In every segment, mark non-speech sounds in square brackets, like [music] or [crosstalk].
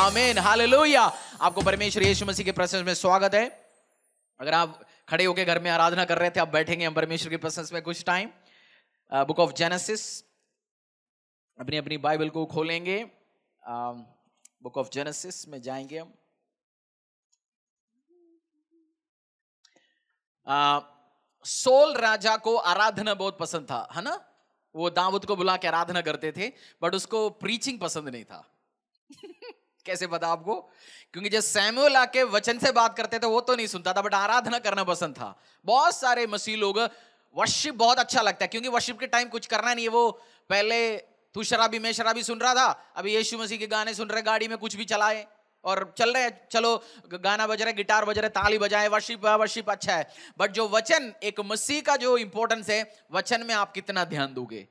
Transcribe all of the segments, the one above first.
amen hallelujah आपको परमेश्वर यीशु मसीह के प्रसेंस में स्वागत है अगर आप खड़े होकर घर में आराधना कर रहे थे आप बैठेंगे हम परमेश्वर के प्रसेंस में कुछ टाइम बुक ऑफ जेनेसिस अपनी अपनी बाइबल को खोलेंगे बुक ऑफ जेनेसिस में जाएंगे हम सोल uh, राजा को आराधना बहुत पसंद था है ना वो दावत को बुला के आराधना करते थे बट उसको प्रीचिंग पसंद नहीं था [laughs] कैसे पता आपको क्योंकि जब सैमुअल आके वचन से बात करते थे वो तो नहीं सुनता था बट आराधना करना पसंद था बहुत सारे मसीह लोग वर्शिप बहुत अच्छा लगता है क्योंकि वर्शिप के टाइम कुछ करना नहीं है वो पहले तू शराबी मैं शराबी सुन रहा था अभी यीशु मसीह के गाने सुन रहे गाड़ी में कुछ भी चलाए और चल रहे चलो गाना बज रहे गिटार बज रहे ताली बजाए वर्शिप वर्शिप अच्छा है बट जो वचन एक मसीह का जो इंपॉर्टेंस है वचन में आप कितना ध्यान दोगे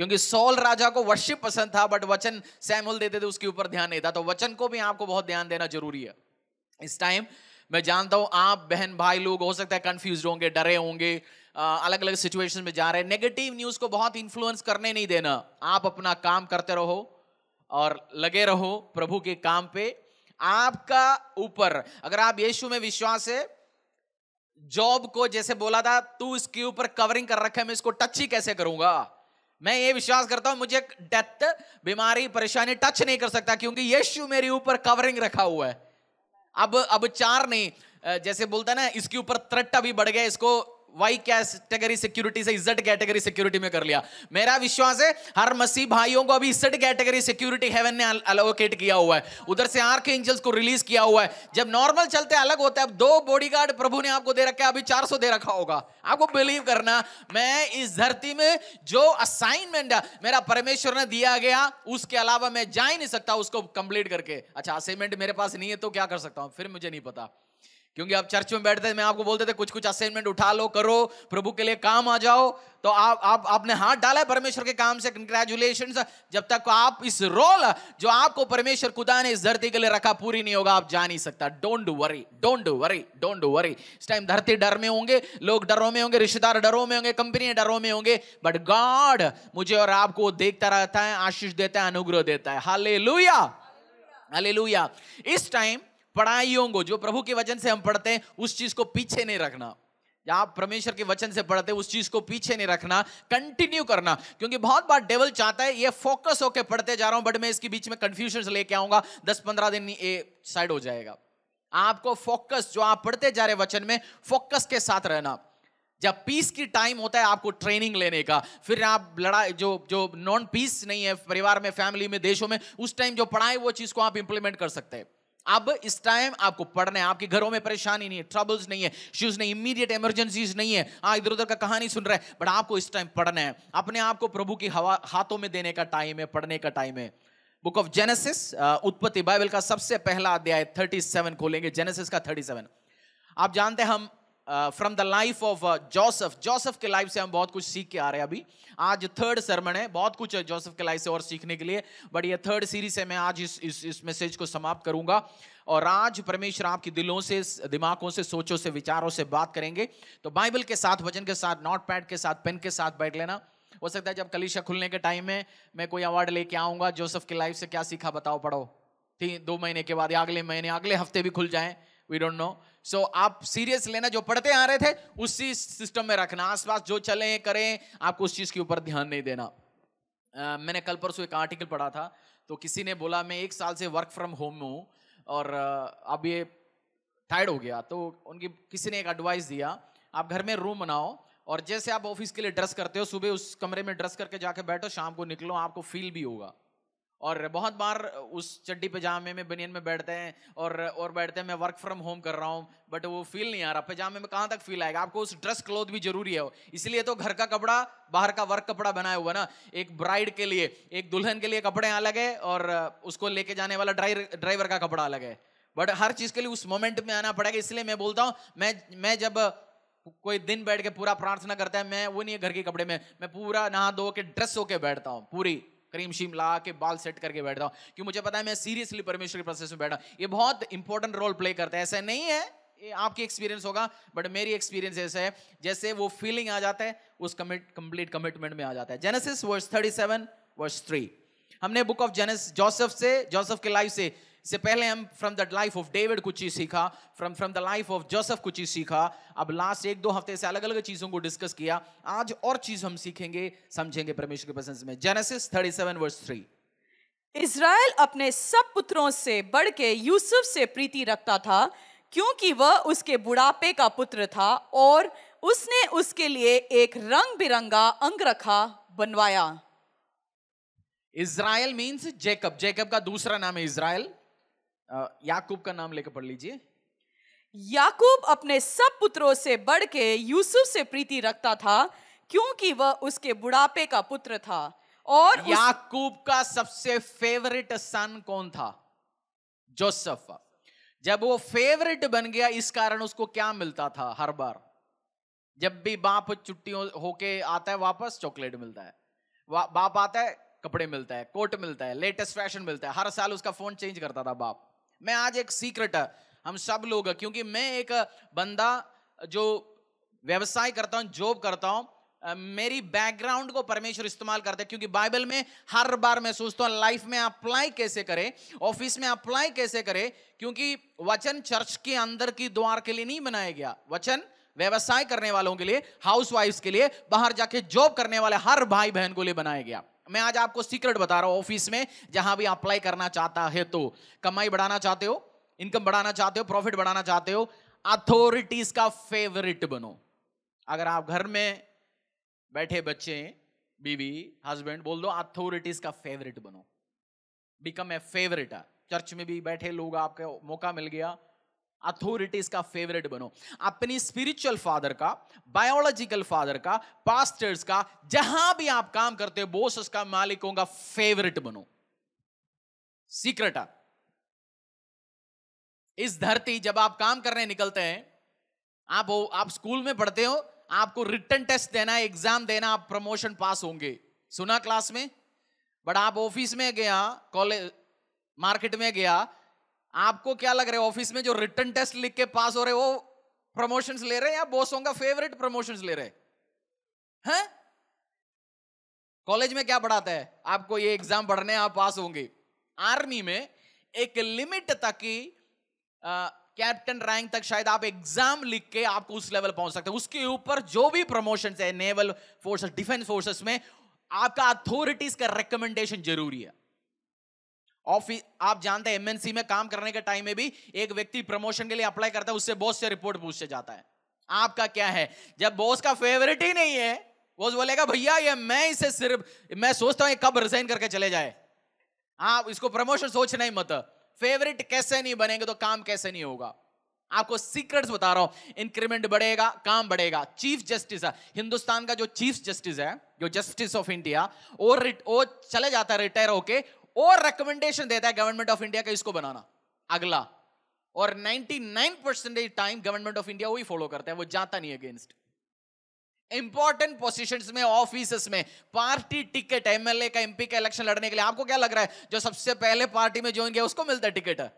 क्योंकि सोल राजा को वर्षिप पसंद था बट वचन सैमुल देते थे उसके ऊपर ध्यान नहीं था तो वचन को भी आपको बहुत ध्यान देना जरूरी है इस टाइम मैं जानता हूं आप बहन भाई लोग हो सकता है कंफ्यूज होंगे डरे होंगे अलग अलग सिचुएशन में जा रहे हैं नेगेटिव न्यूज़ को बहुत इन्फ्लुएंस करने नहीं देना आप अपना काम करते रहो और लगे रहो प्रभु के काम पे आपका ऊपर अगर आप यीशु में विश्वास है जॉब को जैसे बोला था तू इसके ऊपर कवरिंग कर रखा है मैं इसको टच ही कैसे करूंगा मैं ये विश्वास करता हूं मुझे डेथ बीमारी परेशानी टच नहीं कर सकता क्योंकि यीशु मेरे ऊपर कवरिंग रखा हुआ है अब अब चार नहीं जैसे बोलता है ना इसके ऊपर त्रट अभी बढ़ गया इसको वाई कैटेगरी सिक्योरिटी से इज्जत कैटेगरी सिक्योरिटी में कर लिया मेरा विश्वास है हर मसीह भाइयों को अभी इज्जत कैटेगरी सिक्योरिटी हेवन ने अलोकेट किया हुआ है उधर से आर्क एंजल्स को रिलीज किया हुआ है जब नॉर्मल चलते अलग होता है अब दो बॉडी प्रभु ने आपको दे रखा है अभी चार दे रखा होगा आपको बिलीव करना मैं इस धरती में जो असाइनमेंट मेरा परमेश्वर ने दिया गया उसके अलावा मैं जा ही नहीं सकता उसको कंप्लीट करके अच्छा असाइनमेंट मेरे पास नहीं है तो क्या कर सकता हूं फिर मुझे नहीं पता क्योंकि आप चर्च में बैठते थे मैं आपको बोलते थे कुछ कुछ असाइनमेंट उठा लो करो प्रभु के लिए काम आ जाओ तो आप आप आपने हाथ डाला है परमेश्वर के काम से कंग्रेचुलेशन जब तक आप इस रोल जो आपको परमेश्वर खुदा ने इस धरती के लिए रखा पूरी नहीं होगा आप जा नहीं सकता don't worry don't worry don't worry इस टाइम धरती डर में होंगे लोग डरों में होंगे रिश्तेदार डरों में होंगे कंपनियां डरों में होंगे बट गॉड मुझे और आपको देखता रहता है आशीष देता है अनुग्रह देता है हाले लुया इस टाइम पढ़ाइयों को जो प्रभु के वचन से हम पढ़ते हैं उस चीज को पीछे नहीं रखना आप परमेश्वर के वचन से पढ़ते उस चीज को पीछे नहीं रखना कंटिन्यू करना क्योंकि बहुत बार डेवल चाहता है ये फोकस होकर पढ़ते जा रहा हूं बट मैं इसके बीच में कंफ्यूजन लेके आऊंगा दस पंद्रह दिन ये साइड हो जाएगा आपको फोकस जो आप पढ़ते जा रहे वचन में फोकस के साथ रहना जब पीस की टाइम होता है आपको ट्रेनिंग लेने का फिर आप लड़ाई जो जो नॉन पीस नहीं है परिवार में फैमिली में देशों में उस टाइम जो पढ़ाए वो चीज़ को आप इंप्लीमेंट कर सकते हैं अब इस टाइम आपको पढ़ना है आपके घरों में परेशानी नहीं है ट्रबल्स नहीं है इश्यूज नहीं इमीडिएट इमरजेंसीज नहीं है आ हाँ, इधर उधर का कहानी सुन रहा है बट आपको इस टाइम पढ़ना है अपने आप को प्रभु की हवा हाथों में देने का टाइम है पढ़ने का टाइम है बुक ऑफ जेनेसिस उत्पत्ति बाइबल का सबसे पहला अध्याय सेवन खोलेंगे जेनेसिस का सेवन आप जानते हैं हम from the life of Joseph Joseph के लाइफ से हम बहुत कुछ सीख के आ रहे हैं अभी आज थर्ड सरमन है बहुत कुछ है uh, जोसफ के लाइफ से और सीखने के लिए बट ये थर्ड सीरीज से मैं आज इस इस, इस मैसेज को समाप्त करूंगा और आज परमेश्वर आपकी दिलों से दिमागों से सोचों से विचारों से बात करेंगे तो बाइबल के साथ वचन के साथ नोट पैड के साथ पेन के साथ बैठ लेना हो सकता है जब कलिशा खुलने के टाइम में मैं कोई अवार्ड लेके आऊँगा जोसफ की लाइफ से क्या सीखा बताओ पढ़ो ठीक दो महीने के बाद या अगले महीने अगले हफ्ते भी खुल जाए वी डोंट नो सो आप सीरियस लेना जो पढ़ते आ रहे थे उसी सिस्टम में रखना आसपास जो चले करें आपको उस चीज़ के ऊपर ध्यान नहीं देना uh, मैंने कल परसों एक आर्टिकल पढ़ा था तो किसी ने बोला मैं एक साल से वर्क फ्रॉम होम में हूँ और uh, अब ये टायर्ड हो गया तो उनकी किसी ने एक एडवाइस दिया आप घर में रूम बनाओ और जैसे आप ऑफिस के लिए ड्रेस करते हो सुबह उस कमरे में ड्रेस करके जाके बैठो शाम को निकलो आपको फील भी होगा और बहुत बार उस चड्डी पजामे में बनियन में बैठते हैं और और बैठते हैं मैं वर्क फ्रॉम होम कर रहा हूँ बट वो फील नहीं आ रहा पजामे में कहाँ तक फील आएगा आपको उस ड्रेस क्लोथ भी जरूरी है इसलिए तो घर का कपड़ा बाहर का वर्क कपड़ा बनाया हुआ ना एक ब्राइड के लिए एक दुल्हन के लिए कपड़े अलग है और उसको लेके जाने वाला ड्राइवर का कपड़ा अलग है बट हर चीज़ के लिए उस मोमेंट में आना पड़ेगा इसलिए मैं बोलता हूँ मैं मैं जब कोई दिन बैठ के पूरा प्रार्थना करता है मैं वो नहीं है घर के कपड़े में मैं पूरा नहा धो के ड्रेस होके बैठता हूँ पूरी क्रीम शीम ला के बाल सेट करके बैठता हूँ क्योंकि मुझे पता है मैं सीरियसली परमेश्वर के प्रोसेस में बैठा ये बहुत इंपॉर्टेंट रोल प्ले करता है ऐसा नहीं है ये आपकी एक्सपीरियंस होगा बट मेरी एक्सपीरियंस ऐसा है जैसे वो फीलिंग आ जाता है उस कमिट कंप्लीट कमिटमेंट में आ जाता है Genesis verse thirty seven verse three हमने बुक ऑफ जेनेस जोसेफ से जोसेफ के लाइफ से इससे पहले हम from the life of David कुछ चीज़ सीखा from from the life of Joseph कुछ चीज़ सीखा अब लास्ट एक दो हफ्ते से अलग अलग चीज़ों को डिस्कस किया आज और चीज़ हम सीखेंगे समझेंगे परमेश्वर के प्रसन्न में Genesis thirty seven verse three Israel अपने सब पुत्रों से बढ़ के यूसुफ से प्रीति रखता था क्योंकि वह उसके बुढ़ापे का पुत्र था और उसने उसके लिए एक रंग बिरंगा अंग रखा बनवाया इसराइल मीन्स जेकब जेकब का दूसरा नाम है इसराइल याकूब का नाम लेकर पढ़ लीजिए याकूब अपने सब पुत्रों से बढ़ के यूसुफ से प्रीति रखता था क्योंकि वह उसके बुढ़ापे का पुत्र था और याकूब का सबसे फेवरेट सन कौन था जोसफ जब वो फेवरेट बन गया इस कारण उसको क्या मिलता था हर बार जब भी बाप छुट्टी होके आता है वापस चॉकलेट मिलता है बाप आता है कपड़े मिलता है कोट मिलता है लेटेस्ट फैशन मिलता है हर साल उसका फोन चेंज करता था बाप मैं आज एक सीक्रेट हम सब लोग क्योंकि मैं एक बंदा जो व्यवसाय करता हूँ जॉब करता हूँ मेरी बैकग्राउंड को परमेश्वर इस्तेमाल करते हैं क्योंकि बाइबल में हर बार मैं सोचता हूँ लाइफ में अप्लाई कैसे करें ऑफिस में अप्लाई कैसे करें क्योंकि वचन चर्च के अंदर की द्वार के लिए नहीं बनाया गया वचन व्यवसाय करने वालों के लिए हाउस के लिए बाहर जाके जॉब करने वाले हर भाई बहन को लिए बनाया गया मैं आज आपको सीक्रेट बता रहा हूं ऑफिस में जहां भी अप्लाई करना चाहता है तो कमाई बढ़ाना चाहते हो इनकम बढ़ाना चाहते हो प्रॉफिट बढ़ाना चाहते हो अथॉरिटीज का फेवरेट बनो अगर आप घर में बैठे बच्चे बीवी हस्बैंड बोल दो अथॉरिटीज का फेवरेट बनो बिकम ए फेवरेट चर्च में भी बैठे लोग आपको मौका मिल गया अथॉरिटीज का फेवरेट बनो अपनी स्पिरिचुअल फादर का बायोलॉजिकल फादर का पास्टर्स का जहां भी आप काम करते हो बोस का मालिकों का फेवरेट बनो सीक्रेट आप इस धरती जब आप काम करने निकलते हैं आप हो, आप स्कूल में पढ़ते हो आपको रिटर्न टेस्ट देना है एग्जाम देना आप प्रमोशन पास होंगे सुना क्लास में बट आप ऑफिस में गया कॉलेज मार्केट में गया आपको क्या लग रहा है ऑफिस में जो रिटर्न टेस्ट लिख के पास हो रहे वो प्रमोशंस ले रहे हैं या बोसों का फेवरेट प्रमोशन ले रहे हैं कॉलेज में क्या पढ़ाता है आपको ये एग्जाम पढ़ने आप पास होंगे आर्मी में एक लिमिट तक की कैप्टन रैंक तक शायद आप एग्जाम लिख के आपको उस लेवल पहुंच सकते हैं उसके ऊपर जो भी प्रमोशन है नेवल फोर्सेस डिफेंस फोर्सेस में आपका अथॉरिटीज का रिकमेंडेशन जरूरी है ऑफिस आप जानते हैं एमएनसी में काम करने के टाइम में भी एक व्यक्ति प्रमोशन के लिए अप्लाई करता है उससे बॉस से रिपोर्ट पूछे जाता है आपका क्या है जब बॉस का फेवरेट ही नहीं है बॉस बोलेगा भैया ये मैं इसे सिर्फ मैं सोचता हूं कब रिजाइन करके चले जाए आप इसको प्रमोशन सोचना ही मत फेवरेट कैसे नहीं बनेंगे तो काम कैसे नहीं होगा आपको सीक्रेट्स बता रहा हूं इंक्रीमेंट बढ़ेगा काम बढ़ेगा चीफ जस्टिस है हिंदुस्तान का जो चीफ जस्टिस है जो जस्टिस ऑफ इंडिया वो वो चले जाता है रिटायर होके और रिकमेंडेशन देता है गवर्नमेंट ऑफ इंडिया का इसको बनाना अगला और 99 percentage time government of India वही फॉलो करता है वो जाता नहीं अगेंस्ट इंपॉर्टेंट पोजिशन में ऑफिस में पार्टी टिकट एमएलए का एमपी का इलेक्शन लड़ने के लिए आपको क्या लग रहा है जो सबसे पहले पार्टी में ज्वाइन किया उसको मिलता है टिकट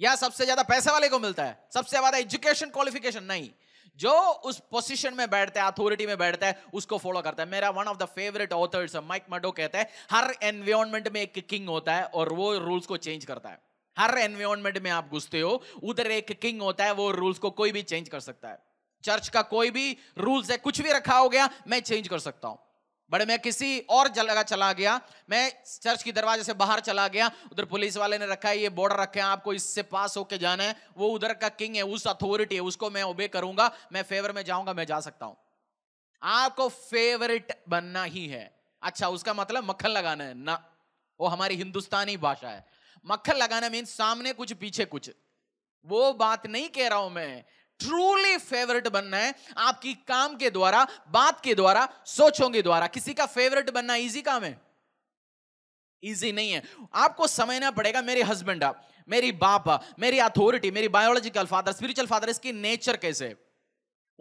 या सबसे ज्यादा पैसे वाले को मिलता है सबसे ज्यादा एजुकेशन क्वालिफिकेशन नहीं जो उस पोजीशन में बैठता है अथॉरिटी में बैठता है उसको फॉलो करता है मेरा one of the favourite authors Mike Murdock कहता है हर एनवायरमेंट में एक किंग होता है और वो रूल्स को चेंज करता है हर एनवायरमेंट में आप घुसते हो उधर एक किंग होता है वो रूल्स को कोई भी चेंज कर सकता है चर्च का कोई भी रूल्स है कुछ भी रखा हो गया मैं चेंज कर सकता हूं बट मैं किसी और जगह चला गया मैं चर्च की दरवाजे से बाहर चला गया उधर पुलिस वाले ने रखा है ये बॉर्डर रखे हैं आपको इससे पास होके जाना है वो उधर का किंग है उस अथॉरिटी है उसको मैं ओबे करूंगा मैं फेवर में जाऊंगा मैं जा सकता हूं आपको फेवरेट बनना ही है अच्छा उसका मतलब मक्खन लगाना है ना वो हमारी हिंदुस्तानी भाषा है मक्खन लगाना मीन सामने कुछ पीछे कुछ वो बात नहीं कह रहा हूं मैं ट्रूली फेवरेट बनना है आपकी काम के द्वारा बात के द्वारा सोचों के द्वारा किसी का फेवरेट बनना इजी काम है इजी नहीं है आपको समझना पड़ेगा मेरे हस्बैंड आप मेरी बाप मेरी अथॉरिटी मेरी बायोलॉजिकल फादर स्पिरिचुअल फादर इसकी नेचर कैसे है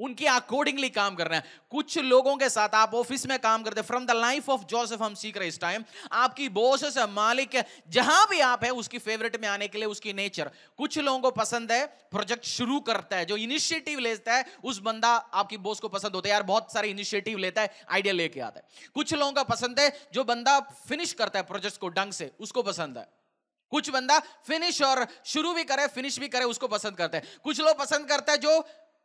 उनके अकॉर्डिंगली काम कर रहे हैं कुछ लोगों के साथ आप ऑफिस में काम करते from the life of Joseph हम सीख रहे इस टाइम आपकी बॉसेस है मालिक जहां भी आप है उसकी फेवरेट में आने के लिए उसकी नेचर कुछ लोगों को पसंद है प्रोजेक्ट शुरू करता है जो इनिशिएटिव लेता है उस बंदा आपकी बॉस को पसंद होता है यार बहुत सारे इनिशिएटिव लेता है आइडिया लेके आता है कुछ लोगों का पसंद है जो बंदा फिनिश करता है प्रोजेक्ट को ढंग से उसको पसंद है कुछ बंदा फिनिश और शुरू भी करे फिनिश भी करे उसको पसंद करते हैं कुछ लोग पसंद करते हैं जो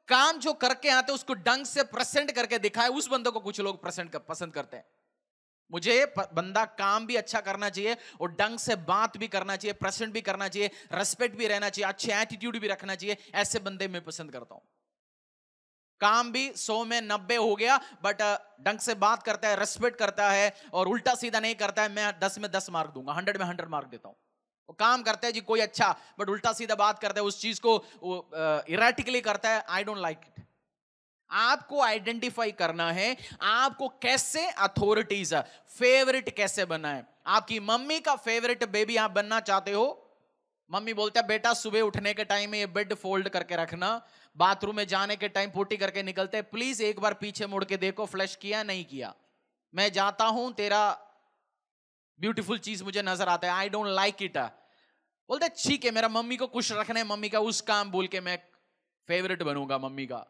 काम जो करके आते उसको डंग से प्रसेंट करके दिखाए उस बंदे को कुछ लोग प्रेजेंट कर, पसंद करते हैं मुझे बंदा काम भी अच्छा करना चाहिए और डंग से बात भी करना चाहिए प्रसेंट भी करना चाहिए रेस्पेक्ट भी रहना चाहिए अच्छे एटीट्यूड भी रखना चाहिए ऐसे बंदे मैं पसंद करता हूं काम भी सौ में नब्बे हो गया बट डंग से बात करता है रेस्पेक्ट करता है और उल्टा सीधा नहीं करता है मैं दस में दस मार्क दूंगा हंड्रेड में हंड्रेड मार्क देता हूं वो काम करते हैं जी कोई अच्छा बट उल्टा सीधा बात करता है उस चीज को इराटिकली uh, करता है आई डोंट लाइक इट आपको आइडेंटिफाई करना है आपको कैसे अथॉरिटीज फेवरेट कैसे बनना है आपकी मम्मी का फेवरेट बेबी आप बनना चाहते हो मम्मी बोलते हैं बेटा सुबह उठने के टाइम में ये बेड फोल्ड करके रखना बाथरूम में जाने के टाइम पोटी करके निकलते प्लीज एक बार पीछे मुड़ के देखो फ्लश किया नहीं किया मैं जाता हूं तेरा ब्यूटीफुल चीज मुझे नजर आता है आई डोंट लाइक इट बोलते ठीक है मेरा मम्मी को खुश रखना है मम्मी का उस काम बोल के मैं फेवरेट बनूंगा मम्मी का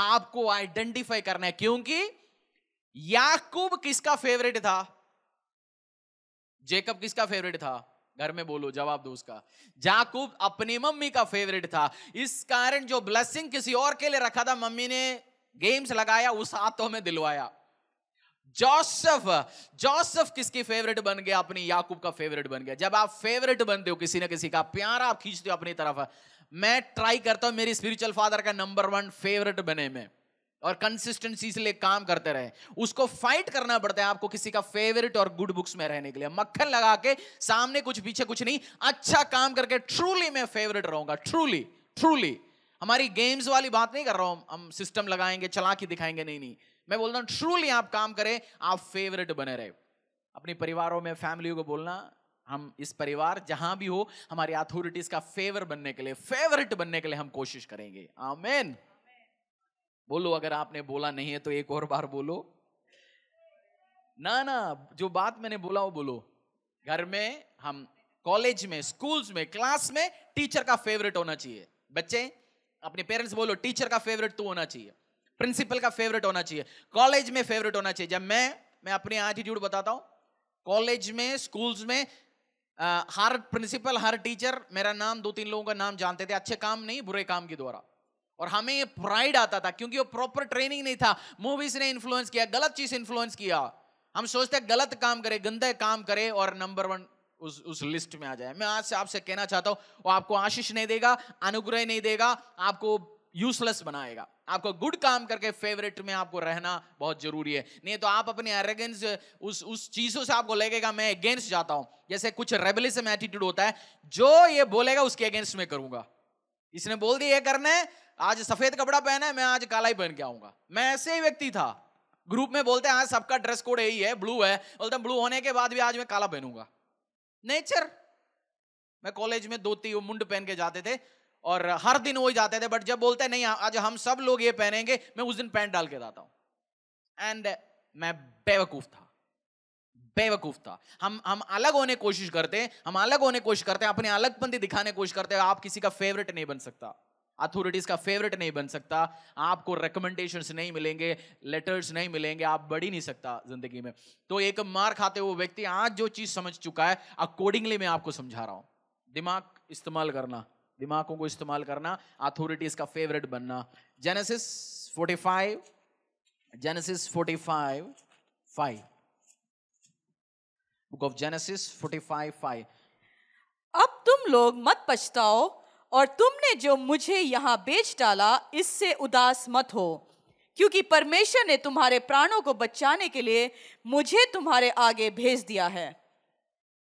आपको आइडेंटिफाई करना है क्योंकि याकूब किसका फेवरेट था जेकब किसका फेवरेट था घर में बोलो जवाब दो उसका जाकूब अपनी मम्मी का फेवरेट था इस कारण जो ब्लेसिंग किसी और के लिए रखा था मम्मी ने गेम्स लगाया उस हाथों में दिलवाया जोसफ जोसफ किसकी फेवरेट बन गया अपनी याकूब का फेवरेट बन गया जब आप फेवरेट बनते हो किसी ना किसी का प्यारा आप खींचते हो अपनी तरफ मैं ट्राई करता हूं मेरी स्पिरिचुअल फादर का नंबर वन फेवरेट बने में और कंसिस्टेंसी से ले काम करते रहे उसको फाइट करना पड़ता है आपको किसी का फेवरेट और गुड बुक्स में रहने के लिए मक्खन लगा के सामने कुछ पीछे कुछ नहीं अच्छा काम करके ट्रूली मैं फेवरेट रहूंगा ट्रूली ट्रूली हमारी गेम्स वाली बात नहीं कर रहा हूं हम सिस्टम लगाएंगे चला के दिखाएंगे नहीं नहीं मैं बोलता हूं ट्रूली आप काम करें आप फेवरेट बने रहे अपने परिवारों में फैमिली को बोलना हम इस परिवार जहां भी हो हमारी अथॉरिटीज का फेवर बनने के लिए फेवरेट बनने के लिए हम कोशिश करेंगे आमेन बोलो अगर आपने बोला नहीं है तो एक और बार बोलो ना ना जो बात मैंने बोला वो बोलो घर में हम कॉलेज में स्कूल्स में क्लास में टीचर का फेवरेट होना चाहिए बच्चे अपने पेरेंट्स बोलो टीचर का फेवरेट तू होना चाहिए प्रिंसिपल का फेवरेट होना चाहिए कॉलेज में फेवरेट होना चाहिए जब मैं मैं अपने एटीट्यूड बताता हूँ कॉलेज में स्कूल्स में आ, हर प्रिंसिपल हर टीचर मेरा नाम दो तीन लोगों का नाम जानते थे अच्छे काम नहीं बुरे काम के द्वारा और हमें ये प्राइड आता था क्योंकि वो प्रॉपर ट्रेनिंग नहीं था मूवीज ने इन्फ्लुएंस किया गलत चीज इन्फ्लुएंस किया हम सोचते हैं गलत काम करे गंदे काम करे और नंबर वन उस उस लिस्ट में आ जाए मैं आज से आपसे कहना चाहता हूँ वो आपको आशीष नहीं देगा अनुग्रह नहीं देगा आपको यूजलेस बनाएगा आपको गुड काम करके फेवरेट में आपको रहना बहुत जरूरी है नहीं तो आप अपने अरेगेंस उस उस चीज़ों से आपको लगेगा मैं अगेंस्ट जाता हूं जैसे कुछ रेबलिज्म एटीट्यूड होता है जो ये बोलेगा उसके अगेंस्ट में करूंगा इसने बोल दिया ये करना है आज सफ़ेद कपड़ा पहना है मैं आज काला ही पहन के आऊंगा मैं ऐसे ही व्यक्ति था ग्रुप में बोलते हैं आज सबका ड्रेस कोड यही है ब्लू है बोलते ब्लू होने के बाद भी आज मैं काला पहनूंगा नेचर मैं कॉलेज में धोती मुंड पहन के जाते थे और हर दिन वही जाते थे बट जब बोलते नहीं आज हम सब लोग ये पहनेंगे मैं उस दिन पैंट डाल के जाता हूं एंड मैं बेवकूफ था बेवकूफ था हम हम अलग होने कोशिश करते हैं हम अलग होने कोशिश करते हैं अपने अलगपंथी दिखाने कोशिश करते हैं आप किसी का फेवरेट नहीं बन सकता अथॉरिटीज का फेवरेट नहीं बन सकता आपको रिकमेंडेशंस नहीं मिलेंगे लेटर्स नहीं मिलेंगे आप बढ़ ही नहीं सकता जिंदगी में तो एक मार खाते वो व्यक्ति आज जो चीज समझ चुका है अकॉर्डिंगली मैं आपको समझा रहा हूं दिमाग इस्तेमाल करना दिमागों को इस्तेमाल करना अथॉरिटीज का फेवरेट बनना Genesis 45 Genesis 45 five book of Genesis 45 five अब तुम लोग मत पछताओ और तुमने जो मुझे यहां बेच डाला इससे उदास मत हो क्योंकि परमेश्वर ने तुम्हारे प्राणों को बचाने के लिए मुझे तुम्हारे आगे भेज दिया है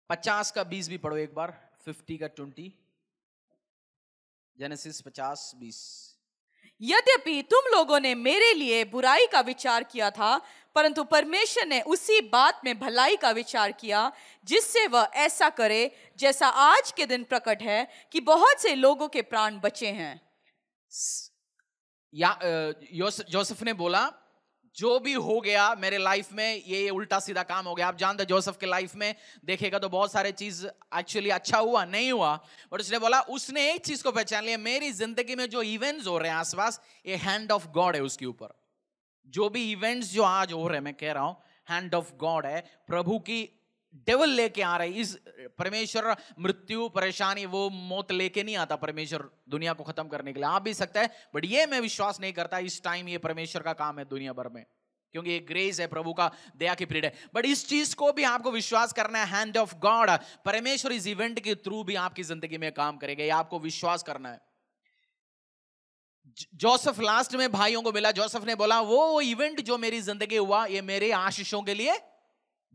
पचास का बीस भी पढ़ो एक बार फिफ्टी का ट्वेंटी जेनेसिस पचास बीस यद्यपि तुम लोगों ने मेरे लिए बुराई का विचार किया था परंतु परमेश्वर ने उसी बात में भलाई का विचार किया जिससे वह ऐसा करे जैसा आज के दिन प्रकट है कि बहुत से लोगों के प्राण बचे हैं या जोसेफ ने बोला जो भी हो गया मेरे लाइफ में ये उल्टा सीधा काम हो गया आप जानते जोसेफ के लाइफ में देखेगा तो बहुत सारे चीज एक्चुअली अच्छा हुआ नहीं हुआ और उसने बोला उसने एक चीज को पहचान लिया मेरी जिंदगी में जो इवेंट्स हो रहे हैं आसपास ये हैंड ऑफ गॉड है उसके ऊपर जो भी इवेंट्स जो आज हो रहे हैं मैं कह रहा हूं हैंड ऑफ गॉड है प्रभु की डेवल लेके आ रहा है इस परमेश्वर मृत्यु परेशानी वो मौत लेके नहीं आता परमेश्वर दुनिया को खत्म करने के लिए आ भी सकता है बट ये मैं विश्वास नहीं करता इस टाइम ये परमेश्वर का काम है दुनिया भर में क्योंकि ये ग्रेस है प्रभु का दया की पीरियड है बट इस चीज को भी आपको विश्वास करना है हैंड ऑफ गॉड परमेश्वर इस इवेंट के थ्रू भी आपकी जिंदगी में काम करेगा ये आपको विश्वास करना है जोसफ लास्ट में भाइयों को मिला जोसफ ने बोला वो इवेंट जो मेरी जिंदगी हुआ ये मेरे आशीषों के लिए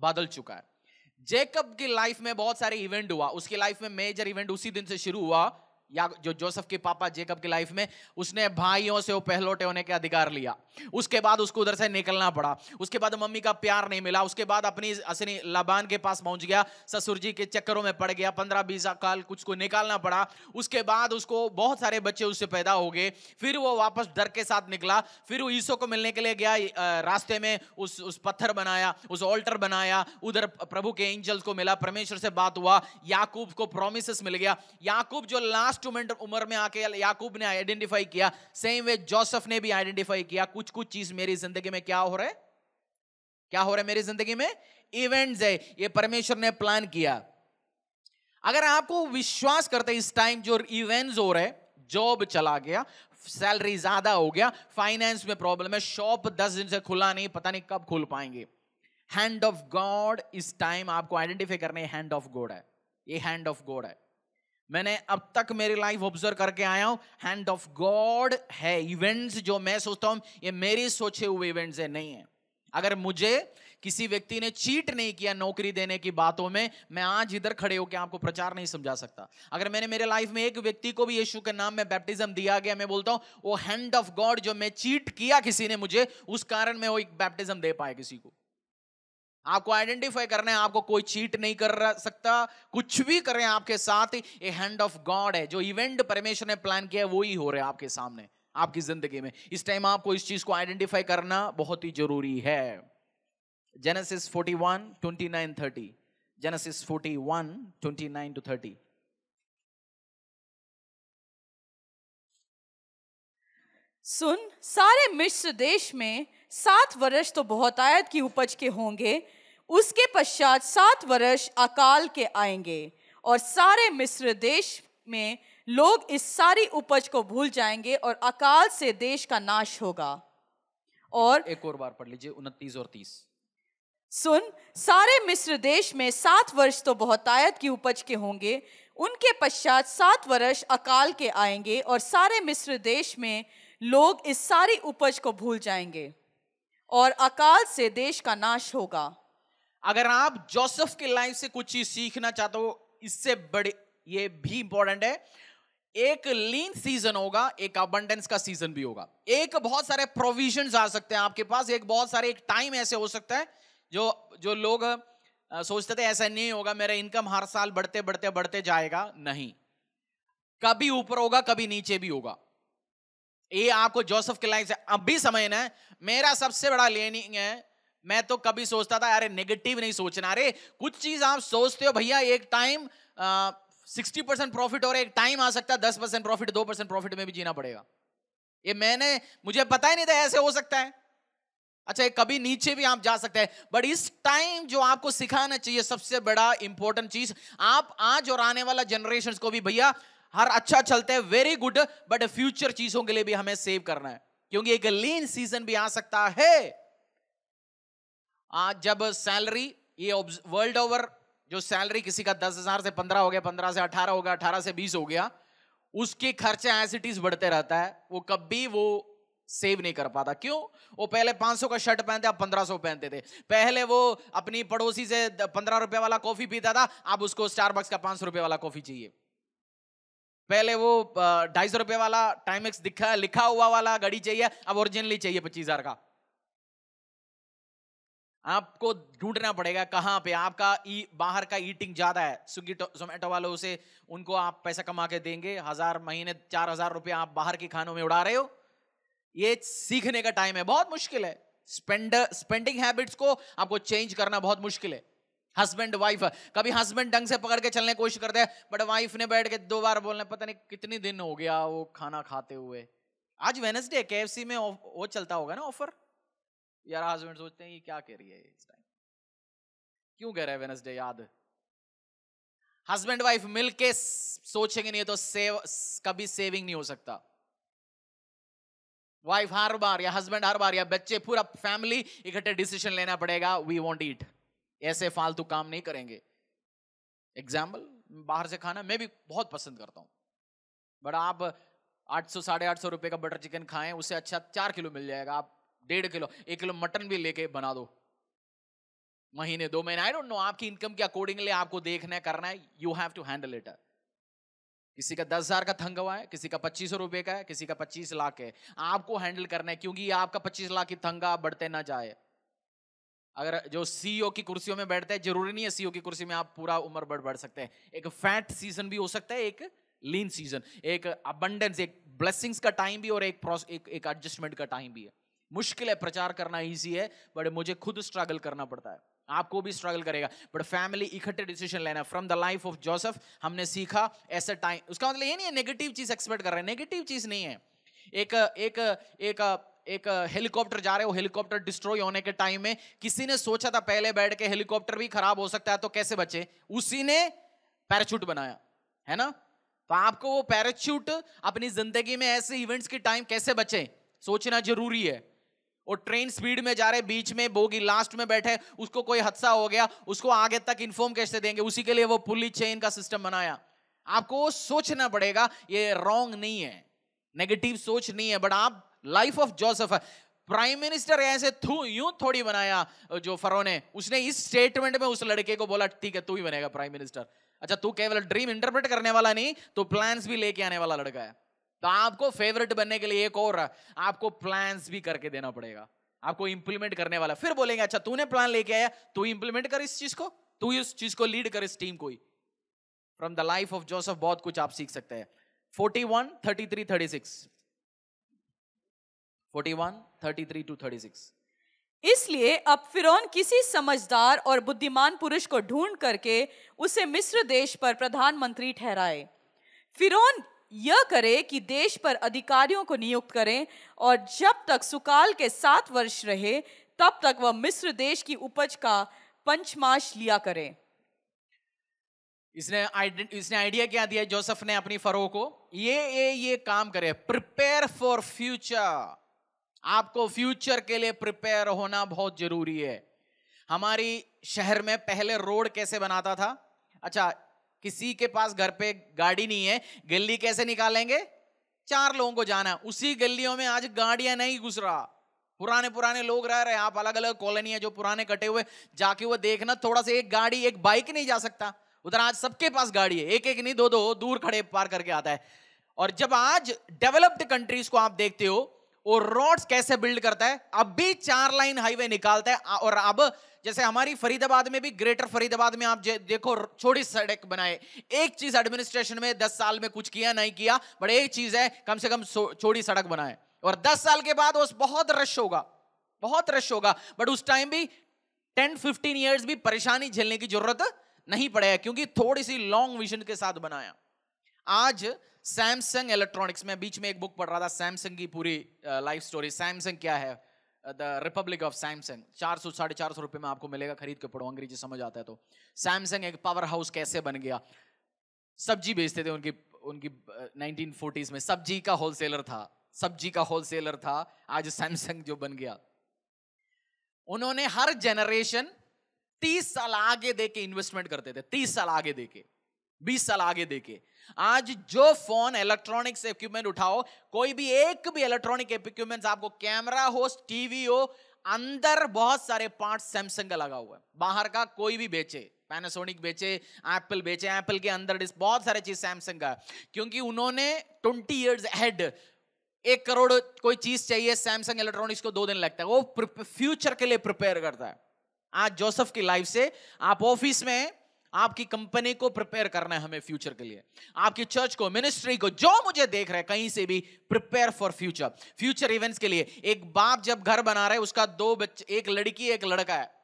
बदल चुका है जेकब की लाइफ में बहुत सारे इवेंट हुआ उसकी लाइफ में मेजर इवेंट उसी दिन से शुरू हुआ या जो जोसफ के पापा जेकब की लाइफ में उसने भाइयों से वो पहलोटे होने के अधिकार लिया उसके बाद उसको उधर से निकलना पड़ा उसके बाद मम्मी का प्यार नहीं मिला उसके बाद अपनी असनी लबान के पास पहुंच गया ससुर जी के चक्करों में पड़ गया पंद्रह बीस काल कुछ को निकालना पड़ा उसके बाद उसको बहुत सारे बच्चे उससे पैदा हो गए फिर वो वापस डर के साथ निकला फिर वो ईसो को मिलने के लिए गया रास्ते में उस उस पत्थर बनाया उस ऑल्टर बनाया उधर प्रभु के एंजल्स को मिला परमेश्वर से बात हुआ याकूब को प्रोमिस मिल गया याकूब जो लास्ट टूमेंट उम्र में आके याकूब ने आइडेंटिफाई किया सेम वे जोसफ ने भी आइडेंटिफाई किया कुछ कुछ चीज मेरी जिंदगी में क्या हो रहा है क्या हो रहा है मेरी जिंदगी में इवेंट्स है ये परमेश्वर ने प्लान किया अगर आपको विश्वास करते इस टाइम जो इवेंट्स हो रहे जॉब चला गया सैलरी ज्यादा हो गया फाइनेंस में प्रॉब्लम है शॉप दस दिन से खुला नहीं पता नहीं कब खुल पाएंगे हैंड ऑफ गॉड इस टाइम आपको आइडेंटिफाई करने हैंड ऑफ गॉड है ये हैंड ऑफ गॉड है मैंने अब तक मेरी लाइफ ऑब्जर्व करके आया हूं हैंड ऑफ गॉड है इवेंट्स जो मैं सोचता हूं ये मेरे सोचे हुए इवेंट्स है नहीं है अगर मुझे किसी व्यक्ति ने चीट नहीं किया नौकरी देने की बातों में मैं आज इधर खड़े होकर आपको प्रचार नहीं समझा सकता अगर मैंने मेरे लाइफ में एक व्यक्ति को भी यीशु के नाम में बैप्टिज्म दिया गया मैं बोलता हूँ वो हैंड ऑफ गॉड जो मैं चीट किया किसी ने मुझे उस कारण मैं वो एक बैप्टिज्म दे पाया किसी को आपको आइडेंटिफाई करना है आपको कोई चीट नहीं कर सकता कुछ भी करें आपके साथ ये हैंड ऑफ गॉड है जो इवेंट परमेश्वर ने प्लान किया है वो ही हो रहा है आपके सामने आपकी जिंदगी में इस टाइम आपको इस चीज को आइडेंटिफाई करना बहुत ही जरूरी है Genesis twenty nine thirty Genesis twenty nine to thirty सुन सारे मिश्र देश में सात वर्ष तो बहुत आयत की उपज के होंगे उसके पश्चात सात वर्ष अकाल के आएंगे और सारे मिस्र देश में लोग इस सारी उपज को भूल जाएंगे और अकाल से देश का नाश होगा और एक और बार पढ़ लीजिए उनतीस और तीस सुन सारे मिस्र देश में सात वर्ष तो बहुतायत की उपज के होंगे उनके पश्चात सात वर्ष अकाल के आएंगे और सारे मिस्र देश में लोग इस सारी उपज को भूल जाएंगे और अकाल से देश का नाश होगा अगर आप जोसेफ के लाइफ से कुछ चीज सीखना चाहते हो इससे बड़े ये भी इंपॉर्टेंट है एक लीन सीजन होगा एक अबंडेंस का सीजन भी होगा एक बहुत सारे प्रोविजन आ सकते हैं आपके पास एक बहुत सारे एक टाइम ऐसे हो सकता है जो जो लोग सोचते थे ऐसा नहीं होगा मेरा इनकम हर साल बढ़ते बढ़ते बढ़ते जाएगा नहीं कभी ऊपर होगा कभी नीचे भी होगा ये आपको जोसेफ के लाइन से अब भी समझना है मेरा सबसे बड़ा लेनिंग है मैं तो कभी सोचता था अरे नेगेटिव नहीं सोचना अरे कुछ चीज आप सोचते हो भैया एक टाइम सिक्सटी परसेंट प्रॉफिट और एक टाइम आ सकता है दस परसेंट प्रॉफिट दो परसेंट प्रॉफिट में भी जीना पड़ेगा ये मैंने मुझे पता ही नहीं था ऐसे हो सकता है अच्छा कभी नीचे भी आप जा सकते हैं बट इस टाइम जो आपको सिखाना चाहिए सबसे बड़ा इंपॉर्टेंट चीज आप आज और आने वाला जनरेशन को भी भैया हर अच्छा चलते हैं वेरी गुड बट फ्यूचर चीजों के लिए भी हमें सेव करना है क्योंकि एक लीन सीजन भी आ सकता है आ, जब सैलरी ये वर्ल्ड ओवर जो सैलरी किसी का दस हजार से पंद्रह हो गया पंद्रह से अठारह हो गया अठारह से बीस हो गया उसके खर्चे एसिटीज बढ़ते रहता है वो कभी वो सेव नहीं कर पाता क्यों वो पहले 500 का शर्ट पहनते अब 1500 पहनते थे पहले वो अपनी पड़ोसी से पंद्रह रुपए वाला कॉफी पीता था अब उसको स्टारबक्स का पांच सौ रुपए वाला कॉफी चाहिए पहले वो ढाई सौ रुपए वाला टाइमिक्स दिखा लिखा हुआ वाला घड़ी चाहिए अब ओरिजिनली चाहिए पच्चीस हजार का आपको ढूंढना पड़ेगा कहाँ पे आपका ई बाहर का ईटिंग ज़्यादा है स्विगी जोमेटो वालों से उनको आप पैसा कमा के देंगे हज़ार महीने चार हज़ार रुपये आप बाहर के खानों में उड़ा रहे हो ये सीखने का टाइम है बहुत मुश्किल है स्पेंड स्पेंडिंग हैबिट्स को आपको चेंज करना बहुत मुश्किल है हस्बैंड वाइफ कभी हस्बैंड ढंग से पकड़ के चलने की कोशिश करते हैं बट वाइफ ने बैठ के दो बार बोलने पता नहीं कितने दिन हो गया वो खाना खाते हुए आज वेनसडे के में वो चलता होगा ना ऑफर यार हस्बैंड सोचते हैं ये क्या कह रही है इस टाइम क्यों कह रहे हैं वेनसडे याद हस्बैंड वाइफ मिलके सोचेंगे नहीं तो सेव कभी सेविंग नहीं हो सकता वाइफ हर बार या हस्बैंड हर बार या बच्चे पूरा फैमिली इकट्ठे डिसीजन लेना पड़ेगा वी वॉन्ट ईट ऐसे फालतू काम नहीं करेंगे एग्जाम्पल बाहर से खाना मैं भी बहुत पसंद करता हूँ बट आप आठ सौ साढ़े आठ सौ रुपये का बटर चिकन खाएं उससे अच्छा चार किलो मिल जाएगा आप डेढ़ किलो एक किलो मटन भी लेके बना दो महीने दो महीने आई डोंट नो आपकी इनकम के अकॉर्डिंगली आपको देखना है करना है you have to handle it किसी का दस हजार का थंग हुआ है किसी का पच्चीस सौ रुपए का है किसी का पच्चीस लाख है आपको हैंडल करना है क्योंकि आपका पच्चीस लाख की थंगा बढ़ते ना जाए अगर जो सीईओ e की कुर्सियों में बैठते हैं जरूरी नहीं है सीईओ e की कुर्सी में आप पूरा उम्र बढ़ बढ़ सकते हैं एक फैट सीजन भी हो सकता है एक लीन सीजन एक अबंडेंस एक ब्लेसिंग्स का टाइम भी और एक एक एडजस्टमेंट का टाइम भी है मुश्किल है प्रचार करना ईजी है बट मुझे खुद स्ट्रगल करना पड़ता है आपको भी स्ट्रगल करेगा बट फैमिली इकट्ठे डिसीजन लेना from the life of Joseph हमने सीखा ऐसे टाइम उसका मतलब ये नहीं है नेगेटिव चीज एक्सपेक्ट कर रहे हैं नेगेटिव चीज नहीं है एक एक एक एक हेलीकॉप्टर जा रहे हो हेलीकॉप्टर डिस्ट्रॉय होने के टाइम में किसी ने सोचा था पहले बैठ के हेलीकॉप्टर भी खराब हो सकता है तो कैसे बचे उसी ने पैराशूट बनाया है ना तो आपको वो पैराशूट अपनी जिंदगी में ऐसे इवेंट्स के टाइम कैसे बचे सोचना जरूरी है वो ट्रेन स्पीड में जा रहे बीच में बोगी लास्ट में बैठे उसको कोई हादसा हो गया उसको आगे तक इन्फॉर्म कैसे देंगे उसी के लिए वो पुलिस चेन का सिस्टम बनाया आपको सोचना पड़ेगा ये रॉन्ग नहीं है नेगेटिव सोच नहीं है बट आप life of Joseph prime minister ऐसे यूं थोड़ी बनाया जो फरो ने उसने इस स्टेटमेंट में उस लड़के को बोला ठीक है तू ही बनेगा प्राइम मिनिस्टर अच्छा तू केवल ड्रीम इंटरप्रेट करने वाला नहीं तो प्लान्स भी लेके आने वाला लड़का है तो आपको फेवरेट बनने के लिए एक और आपको प्लान्स भी करके देना पड़ेगा आपको इंप्लीमेंट करने वाला फिर बोलेंगे अच्छा तूने प्लान लेके आया तू इंप्लीमेंट कर इस चीज को तू इस चीज को लीड कर इस टीम को from the life of Joseph बहुत कुछ आप सीख सकते हैं forty one thirty three thirty six forty one thirty three to thirty six इसलिए अब फिर किसी समझदार और बुद्धिमान पुरुष को ढूंढ करके उसे मिस्र देश पर प्रधानमंत्री ठहराए फिरौन यह करे कि देश पर अधिकारियों को नियुक्त करें और जब तक सुकाल के सात वर्ष रहे तब तक वह मिस्र देश की उपज का पंचमाश लिया करे इसने इसने आइडिया क्या दिया जोसेफ ने अपनी फरो को ये ये ये काम करे प्रिपेयर फॉर फ्यूचर आपको फ्यूचर के लिए प्रिपेयर होना बहुत जरूरी है हमारी शहर में पहले रोड कैसे बनाता था अच्छा किसी के पास घर पे गाड़ी नहीं है गली कैसे निकालेंगे चार लोगों को जाना उसी गलियों में आज गाड़ियां नहीं घुस रहा पुराने पुराने लोग रह रहे हैं आप अलग अलग कॉलोनी है जो पुराने कटे हुए जाके वो देखना थोड़ा सा एक गाड़ी एक बाइक नहीं जा सकता उधर आज सबके पास गाड़ी है एक एक नहीं दो दो दूर खड़े पार करके आता है और जब आज डेवलप्ड कंट्रीज को आप देखते हो और रोड्स कैसे बिल्ड करता है अब भी चार लाइन हाईवे निकालता है और अब जैसे हमारी फरीदाबाद में भी ग्रेटर फरीदाबाद में आप देखो छोटी सड़क बनाए एक चीज एडमिनिस्ट्रेशन में दस साल में कुछ किया नहीं किया बट एक चीज है कम से कम छोटी सड़क बनाए और दस साल के बाद उस बहुत रश होगा बहुत रश होगा बट उस टाइम भी टेन फिफ्टीन ईयर्स भी परेशानी झेलने की जरूरत नहीं पड़ेगा क्योंकि थोड़ी सी लॉन्ग विजन के साथ बनाया आज सैमसंग इलेक्ट्रॉनिक्स में बीच में एक बुक पढ़ रहा था सैमसंग की पूरी लाइफ स्टोरी सैमसंग क्या है द रिपब्लिक ऑफ सैमसंग चार सौ साढ़े चार सौ रुपये में आपको मिलेगा खरीद के पढ़ो अंग्रेजी समझ आता है तो सैमसंग एक पावर हाउस कैसे बन गया सब्जी बेचते थे उनकी उनकी नाइनटीन फोर्टीज में सब्जी का होलसेलर था सब्जी का होलसेलर था आज सैमसंग जो बन गया उन्होंने हर जनरेशन तीस साल आगे दे के इन्वेस्टमेंट करते थे तीस साल आगे दे के बीस साल आगे देखे आज जो फोन इलेक्ट्रॉनिक्स इक्विपमेंट उठाओ कोई भी एक भी इलेक्ट्रॉनिक इक्विपमेंट आपको कैमरा हो टीवी हो अंदर बहुत सारे पार्ट सैमसंग का लगा हुआ है बाहर का कोई भी बेचे पैनासोनिक बेचे एप्पल बेचे एप्पल के अंदर बहुत सारे चीज सैमसंग का क्योंकि उन्होंने ट्वेंटी ईयर्स हेड एक करोड़ कोई चीज चाहिए सैमसंग इलेक्ट्रॉनिक्स को दो दिन लगता है वो फ्यूचर के लिए प्रिपेयर करता है आज जोसेफ की लाइफ से आप ऑफिस में आपकी कंपनी को प्रिपेयर करना है हमें फ्यूचर के लिए आपकी चर्च को मिनिस्ट्री को जो मुझे देख रहे हैं कहीं से भी prepare for future future events के लिए एक बाप जब घर बना रहे उसका दो बच्चे एक लड़की एक लड़का है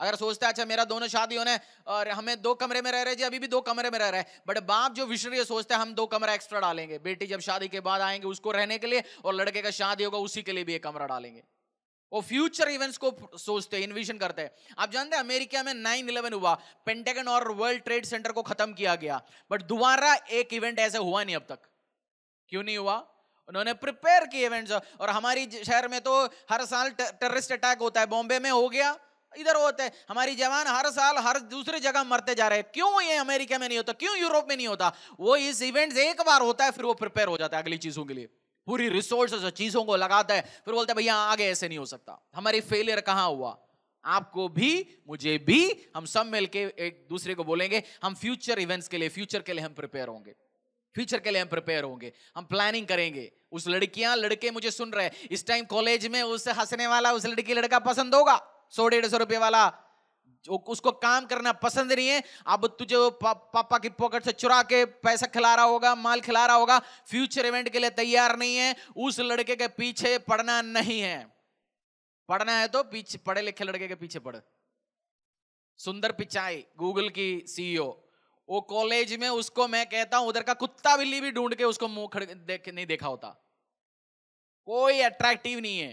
अगर सोचता है अच्छा मेरा दोनों शादी होने और हमें दो कमरे में रह रहे जी अभी भी दो कमरे में रह रहे हैं बट बाप जो विशनरी सोचता है हम दो कमरा एक्स्ट्रा डालेंगे बेटी जब शादी के बाद आएंगे उसको रहने के लिए और लड़के का शादी होगा उसी के लिए भी एक कमरा डालेंगे वो फ्यूचर इवेंट्स को सोचते हैं इन्विजन करते हैं आप जानते हैं अमेरिका में नाइन इलेवन हुआ पेंटेगन और वर्ल्ड ट्रेड सेंटर को खत्म किया गया बट दोबारा एक इवेंट ऐसे हुआ नहीं अब तक क्यों नहीं हुआ उन्होंने प्रिपेयर किए इवेंट्स और हमारी शहर में तो हर साल टेररिस्ट अटैक होता है बॉम्बे में हो गया इधर होते हैं हमारी जवान हर साल हर दूसरी जगह मरते जा रहे हैं क्यों ये अमेरिका में नहीं होता क्यों यूरोप में नहीं होता वो इस इवेंट्स एक बार होता है फिर वो प्रिपेयर हो जाता है अगली चीजों के लिए पूरी रिसोर्सेज और चीजों को लगाता है फिर बोलते हैं भैया आगे ऐसे नहीं हो सकता हमारी फेलियर कहाँ हुआ आपको भी मुझे भी हम सब मिलके एक दूसरे को बोलेंगे हम फ्यूचर इवेंट्स के लिए फ्यूचर के लिए हम प्रिपेयर होंगे फ्यूचर के लिए हम प्रिपेयर होंगे हम प्लानिंग करेंगे उस लड़कियां लड़के मुझे सुन रहे इस टाइम कॉलेज में उस हंसने वाला उस लड़की लड़का पसंद होगा सौ डेढ़ सौ रुपए वाला उसको काम करना पसंद नहीं है अब तुझे पा, पापा की पॉकेट से चुरा के पैसा खिला रहा होगा माल खिला रहा होगा फ्यूचर इवेंट के लिए तैयार नहीं है उस लड़के के पीछे पढ़ना नहीं है पढ़ना है तो पीछे पढ़े लिखे लड़के के पीछे पढ़ सुंदर पिचाई गूगल की सीईओ e वो कॉलेज में उसको मैं कहता हूं उधर का कुत्ता बिल्ली भी ढूंढ के उसको मुंह खड़ देख नहीं देखा होता कोई अट्रैक्टिव नहीं है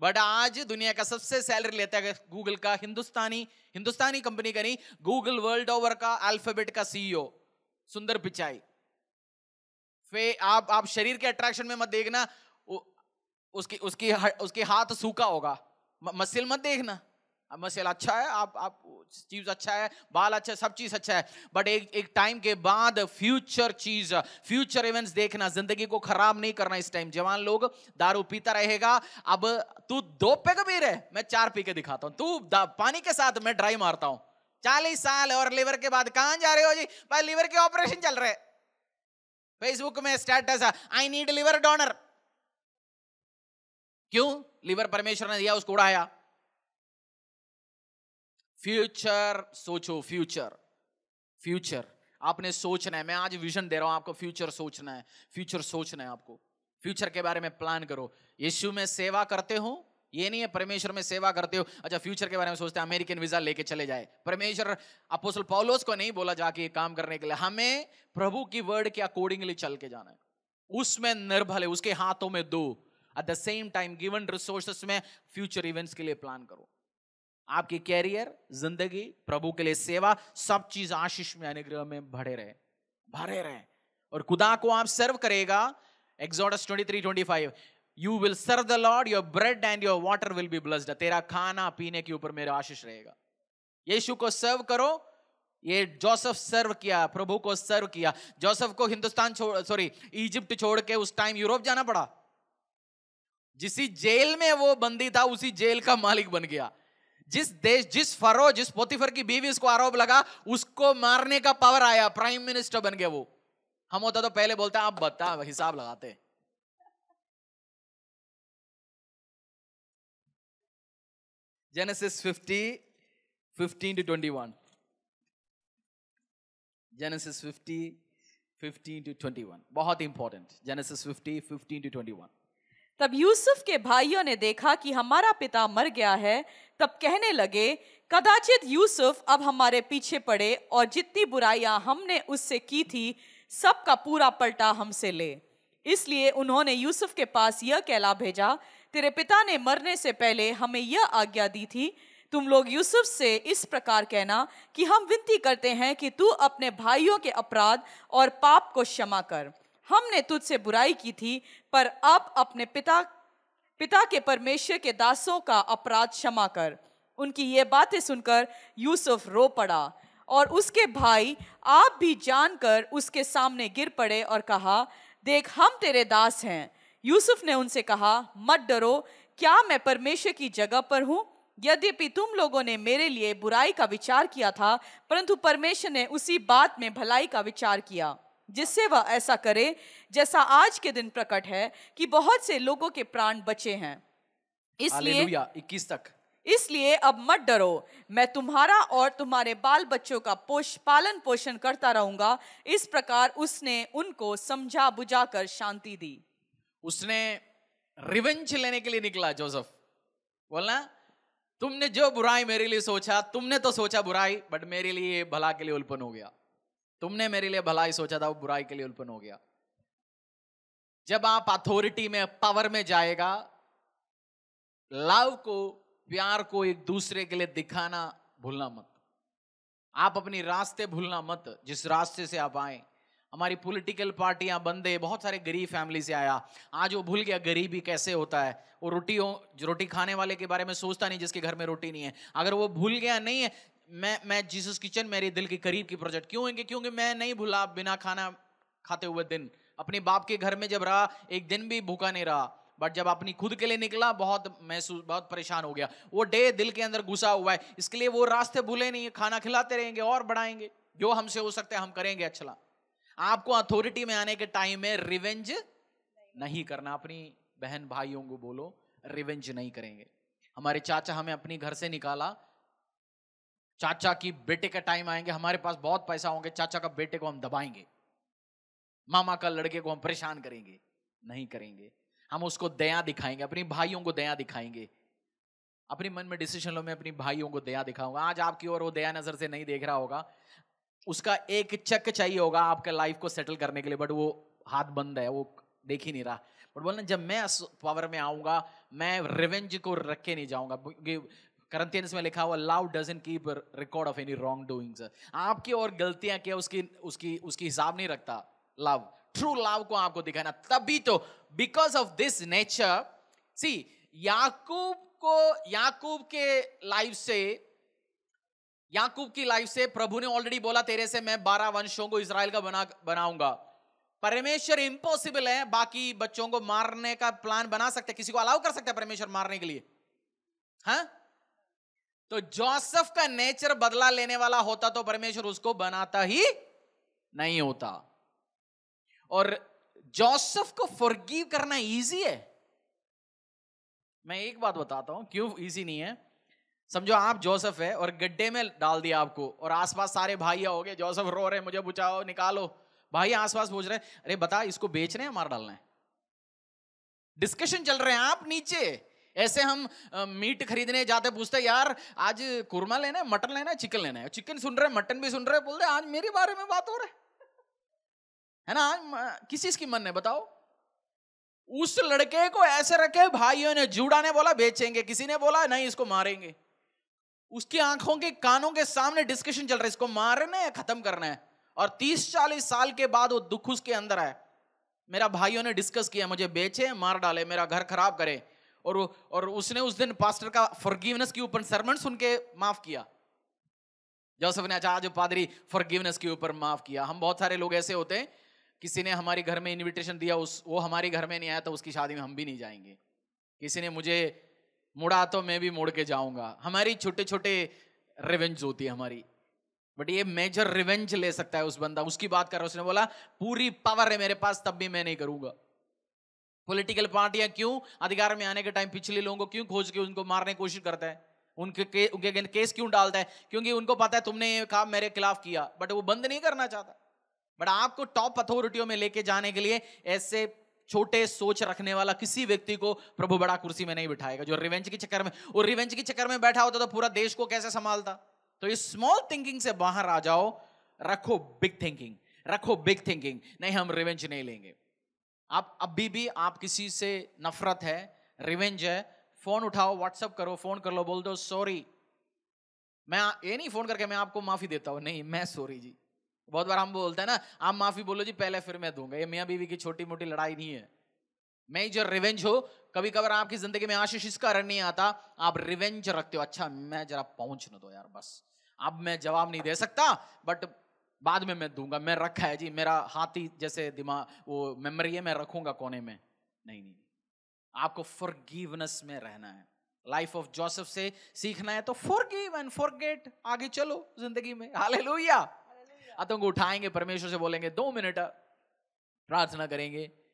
बट आज दुनिया का सबसे सैलरी लेता है गूगल का हिंदुस्तानी हिंदुस्तानी कंपनी का नहीं गूगल वर्ल्ड ओवर का अल्फाबेट का सीईओ e सुंदर पिचाई फे आप आप शरीर के अट्रैक्शन में मत देखना उसकी उसकी उसकी हाथ सूखा होगा मसिल मत देखना मसल अच्छा है आप आप चीज अच्छा है बाल अच्छा है सब चीज अच्छा है बट एक एक टाइम के बाद फ्यूचर चीज फ्यूचर इवेंट्स देखना जिंदगी को खराब नहीं करना इस टाइम जवान लोग दारू पीता रहेगा अब तू दो पे कभी रहे मैं चार पी के दिखाता हूँ तू पानी के साथ मैं ड्राई मारता हूँ चालीस साल और लिवर के बाद कहाँ जा रहे हो जी भाई लिवर के ऑपरेशन चल रहे फेसबुक में status I need liver donor क्यों लिवर परमेश्वर ने दिया उसको उड़ाया फ्यूचर सोचो फ्यूचर फ्यूचर आपने सोचना है मैं आज विजन दे रहा हूं आपको फ्यूचर सोचना है फ्यूचर सोचना है आपको फ्यूचर के बारे में प्लान करो यीशु में सेवा करते हो ये नहीं है परमेश्वर में सेवा करते हो अच्छा फ्यूचर के बारे में सोचते हैं अमेरिकन वीजा लेके चले जाए परमेश्वर अपोसल पॉलोस को नहीं बोला जाके काम करने के लिए हमें प्रभु की वर्ड के अकॉर्डिंगली चल के जाना है उसमें निर्भल है उसके हाथों में दो at the same time given resources में फ्यूचर इवेंट्स के लिए प्लान करो आपके कैरियर जिंदगी प्रभु के लिए सेवा सब चीज आशीष में अनुग्रह में भरे रहे भरे रहे और खुदा को आप सर्व करेगा Exodus 23 25 you will serve the Lord your bread and your water will be blessed तेरा खाना पीने के ऊपर मेरा आशीष रहेगा यीशु को सर्व करो ये जोसेफ सर्व किया प्रभु को सर्व किया जोसेफ को हिंदुस्तान छोड़ सॉरी इजिप्ट छोड़ के उस टाइम यूरोप जाना पड़ा जिसी जेल में वो बंदी था उसी जेल का मालिक बन गया जिस देश जिस फरो जिस पोतीफर की बीवी उसको आरोप लगा उसको मारने का पावर आया प्राइम मिनिस्टर बन गया वो हम होता तो पहले बोलते आप बता हिसाब लगाते जेनेसिस 50 15 टू 21 जेनेसिस 50 15 टू 21 बहुत इंपॉर्टेंट जेनेसिस 50 15 टू वन तब यूसुफ के भाइयों ने देखा कि हमारा पिता मर गया है तब कहने लगे कदाचित यूसुफ अब हमारे पीछे पड़े और जितनी बुराइयां हमने उससे की थी सब का पूरा पलटा हमसे ले इसलिए उन्होंने यूसुफ के पास यह कहला भेजा तेरे पिता ने मरने से पहले हमें यह आज्ञा दी थी तुम लोग यूसुफ से इस प्रकार कहना कि हम विनती करते हैं कि तू अपने भाइयों के अपराध और पाप को क्षमा कर हमने तुझसे बुराई की थी पर अब अपने पिता पिता के परमेश्वर के दासों का अपराध क्षमा कर उनकी ये बातें सुनकर यूसुफ रो पड़ा और उसके भाई आप भी जानकर उसके सामने गिर पड़े और कहा देख हम तेरे दास हैं यूसुफ ने उनसे कहा मत डरो क्या मैं परमेश्वर की जगह पर हूँ यद्यपि तुम लोगों ने मेरे लिए बुराई का विचार किया था परंतु परमेश्वर ने उसी बात में भलाई का विचार किया जिससे वह ऐसा करे जैसा आज के दिन प्रकट है कि बहुत से लोगों के प्राण बचे हैं इसलिए इक्कीस तक इसलिए अब मत डरो मैं तुम्हारा और तुम्हारे बाल बच्चों का पोष पालन पोषण करता रहूंगा इस प्रकार उसने उनको समझा बुझा कर शांति दी उसने रिवेंज लेने के लिए निकला जोसेफ बोलना तुमने जो बुराई मेरे लिए सोचा तुमने तो सोचा बुराई बट मेरे लिए भला के लिए उल्पन हो गया तुमने मेरे लिए भलाई सोचा था वो बुराई के लिए उल्पन हो गया जब आप अथॉरिटी में पावर में जाएगा लव को प्यार को एक दूसरे के लिए दिखाना भूलना मत आप अपनी रास्ते भूलना मत जिस रास्ते से आप आए हमारी पॉलिटिकल पार्टियां बंदे बहुत सारे गरीब फैमिली से आया आज वो भूल गया गरीबी कैसे होता है वो रोटी हो रोटी खाने वाले के बारे में सोचता नहीं जिसके घर में रोटी नहीं है अगर वो भूल गया नहीं है मैं मैं जीसस किचन मेरे दिल के करीब की प्रोजेक्ट क्यों होंगे क्योंकि मैं नहीं भूला बिना खाना खाते हुए दिन अपने बाप के घर में जब रहा एक दिन भी भूखा नहीं रहा बट जब अपनी खुद के लिए निकला बहुत महसूस बहुत परेशान हो गया वो डे दिल के अंदर घुसा हुआ है इसके लिए वो रास्ते भूले नहीं खाना खिलाते रहेंगे और बढ़ाएंगे जो हमसे हो सकता है हम करेंगे अच्छा आपको अथॉरिटी में आने के टाइम में रिवेंज नहीं करना अपनी बहन भाइयों को बोलो रिवेंज नहीं करेंगे हमारे चाचा हमें अपने घर से निकाला चाचा की बेटे का टाइम आएंगे हमारे पास बहुत पैसा होंगे चाचा का बेटे को हम दबाएंगे मामा का लड़के को हम परेशान करेंगे नहीं करेंगे हम उसको दया दिखाएंगे अपने भाइयों को दया दिखाएंगे अपने मन में डिसीजन लो मैं अपने भाइयों को दया दिखाऊंगा आज आपकी ओर वो दया नजर से नहीं देख रहा होगा उसका एक चक चाहिए होगा आपके लाइफ को सेटल करने के लिए बट वो हाथ बंद है वो देख ही नहीं रहा बट बोलना जब मैं पावर में आऊंगा मैं रिवेंज को रख के नहीं जाऊंगा करंथियंस में लिखा हुआ love doesn't keep record of any wrong doings आपकी और गलतियां क्या उसकी उसकी उसकी हिसाब नहीं रखता लव ट्रू लव को आपको दिखाना तभी तो बिकॉज ऑफ दिस नेचर सी याकूब को याकूब के लाइफ से याकूब की लाइफ से प्रभु ने ऑलरेडी बोला तेरे से मैं बारह वंशों को इसराइल का बना बनाऊंगा परमेश्वर इम्पॉसिबल है बाकी बच्चों को मारने का प्लान बना सकते किसी को अलाउ कर सकते परमेश्वर मारने के लिए हाँ तो जोसफ का नेचर बदला लेने वाला होता तो परमेश्वर उसको बनाता ही नहीं होता और जोसफ को फॉरगिव करना इजी है मैं एक बात बताता हूं क्यों इजी नहीं है समझो आप जोसफ है और गड्ढे में डाल दिया आपको और आसपास सारे भाई हो गए जोसफ रो रहे मुझे बुझाओ निकालो भाई आसपास पूछ रहे अरे बता इसको बेच रहे हैं मार डालना है डिस्कशन चल रहे हैं आप नीचे ऐसे हम मीट खरीदने जाते पूछते यार आज कुरमा लेना है मटन लेना है चिकन लेना है चिकन सुन रहे मटन भी सुन रहे बोल रहे आज मेरे बारे में बात हो रहा है है ना आज किस चीज की मन है बताओ उस लड़के को ऐसे रखे भाइयों ने जूड़ा ने बोला बेचेंगे किसी ने बोला नहीं इसको मारेंगे उसकी आंखों के कानों के सामने डिस्कशन चल रहा है इसको मारना है खत्म करना है और तीस चालीस साल के बाद वो दुख उसके अंदर है मेरा भाइयों ने डिस्कस किया मुझे बेचे मार डाले मेरा घर खराब करे और और उसने उस दिन पास्टर का फॉरगिवनेस के ऊपर सरमन सुन के माफ किया जोसफ ने अच्छा पादरी फॉरगिवनेस के ऊपर माफ किया हम बहुत सारे लोग ऐसे होते हैं किसी ने हमारे घर में इनविटेशन दिया उस वो हमारे घर में नहीं आया तो उसकी शादी में हम भी नहीं जाएंगे किसी ने मुझे मुड़ा तो मैं भी मुड़ के जाऊंगा हमारी छोटे छोटे रिवेंज होती है हमारी बट ये मेजर रिवेंज ले सकता है उस बंदा उसकी बात कर रहा उसने बोला पूरी पावर है मेरे पास तब भी मैं नहीं करूंगा पॉलिटिकल पार्टियां क्यों अधिकार में आने के टाइम पिछले लोगों को क्यों खोज के उनको मारने की कोशिश करता है उनके के, उनके अगेंस्ट केस क्यों डालता है क्योंकि उनको पता है तुमने ये काम मेरे खिलाफ किया बट वो बंद नहीं करना चाहता बट आपको टॉप अथॉरिटियों में लेके जाने के लिए ऐसे छोटे सोच रखने वाला किसी व्यक्ति को प्रभु बड़ा कुर्सी में नहीं बिठाएगा जो रिवेंज के चक्कर में और रिवेंज के चक्कर में बैठा होता तो पूरा देश को कैसे संभालता तो इस स्मॉल थिंकिंग से बाहर आ जाओ रखो बिग थिंकिंग रखो बिग थिंकिंग नहीं हम रिवेंज नहीं लेंगे आप अभी भी आप किसी से नफरत है रिवेंज है फोन उठाओ व्हाट्सअप करो फोन कर लो बोल दो सॉरी मैं ये नहीं फोन करके मैं आपको माफी देता हूँ नहीं मैं सॉरी जी बहुत बार हम बोलते हैं ना आप माफी बोलो जी पहले फिर मैं दूंगा ये मियाँ बीवी की छोटी मोटी लड़ाई नहीं है मैं जो रिवेंज हो कभी कभार आपकी जिंदगी में आशीष इसका रन नहीं आता आप रिवेंज रखते हो अच्छा मैं जरा पहुंच ना दो यार बस अब मैं जवाब नहीं दे सकता बट बाद में मैं दूंगा मैं रखा है जी मेरा हाथी जैसे दिमाग वो मेमोरी है मैं रखूंगा कोने में नहीं नहीं आपको फॉरगिवनेस में रहना है लाइफ ऑफ जोसेफ से सीखना है तो फॉरगिव एंड फॉरगेट आगे चलो जिंदगी में हाले लोहिया तो उठाएंगे परमेश्वर से बोलेंगे दो मिनट प्रार्थना करेंगे